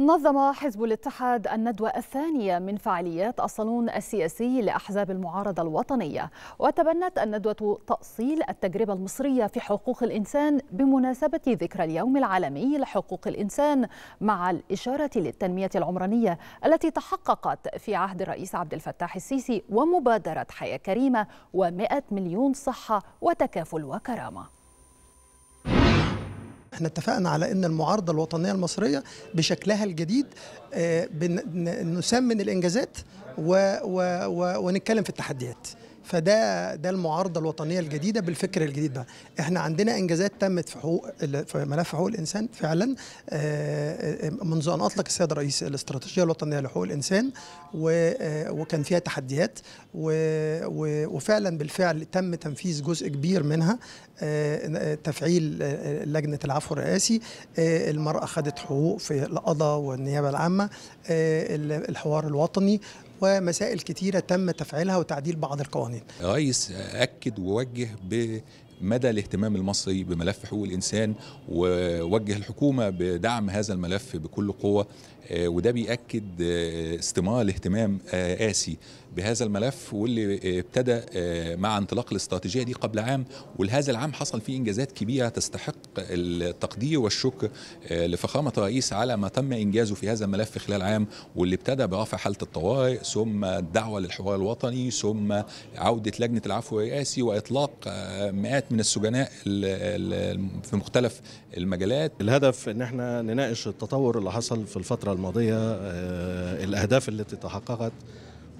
نظم حزب الاتحاد الندوة الثانية من فعاليات الصالون السياسي لأحزاب المعارضة الوطنية وتبنت الندوة تأصيل التجربة المصرية في حقوق الإنسان بمناسبة ذكرى اليوم العالمي لحقوق الإنسان مع الإشارة للتنمية العمرانية التي تحققت في عهد الرئيس عبد الفتاح السيسي ومبادرة حياة كريمة و100 مليون صحة وتكافل وكرامة احنا اتفقنا على ان المعارضه الوطنيه المصريه بشكلها الجديد آه، نسمن الانجازات ونتكلم في التحديات فده ده المعارضه الوطنيه الجديده بالفكر الجديد ده احنا عندنا انجازات تمت في حقوق في ملف حقوق الانسان فعلا آه، آه، منذ ان اطلق السيد الرئيس الاستراتيجيه الوطنيه لحقوق الانسان آه، وكان فيها تحديات وفعلا بالفعل تم تنفيذ جزء كبير منها تفعيل لجنه العفو الرئاسي المراه خدت حقوق في القضاء والنيابه العامه الحوار الوطني ومسائل كتيرة تم تفعيلها وتعديل بعض القوانين الرئيس أكد ووجه ب مدى الاهتمام المصري بملف حقوق الانسان ووجه الحكومه بدعم هذا الملف بكل قوه آه، وده بيأكد آه، استمرار الاهتمام قاسي آه، بهذا الملف واللي ابتدى مع انطلاق الاستراتيجيه دي قبل عام ولهذا العام حصل فيه انجازات كبيره تستحق التقدير والشكر لفخامه الرئيس على ما تم انجازه في هذا الملف خلال عام واللي ابتدى برفع حاله الطوارئ ثم الدعوه للحوار الوطني ثم عوده لجنه العفو الرئاسي واطلاق مئات مئات من السجناء في مختلف المجالات الهدف ان احنا نناقش التطور اللي حصل في الفتره الماضيه آه، الاهداف التي تحققت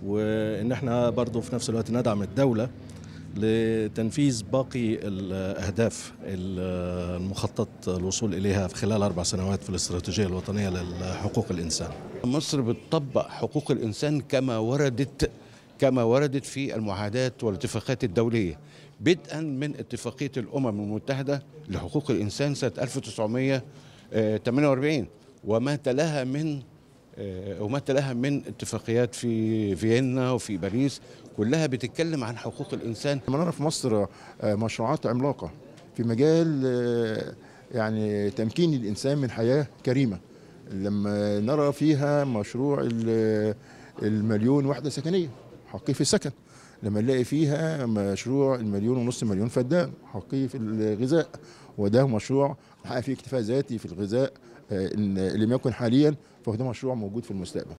وان احنا برضو في نفس الوقت ندعم الدوله لتنفيذ باقي الاهداف المخطط الوصول اليها في خلال اربع سنوات في الاستراتيجيه الوطنيه لحقوق الانسان. مصر بتطبق حقوق الانسان كما وردت كما وردت في المعاهدات والاتفاقات الدولية بدءا من اتفاقية الأمم المتحدة لحقوق الإنسان سنة 1948 وما تلاها من آه، وما تلاها من اتفاقيات في فيينا وفي باريس كلها بتتكلم عن حقوق الإنسان ما نرى في مصر آه، مشروعات عملاقة في مجال آه، يعني تمكين الإنسان من حياة كريمة لما نرى فيها مشروع المليون وحدة سكنية حقي في السكن لما نلاقي فيها مشروع المليون ونص مليون فدان حقي في الغذاء وده مشروع حقق فيه اكتفاء ذاتي في الغذاء آه، ان لم يكن حاليا فهو ده مشروع موجود في المستقبل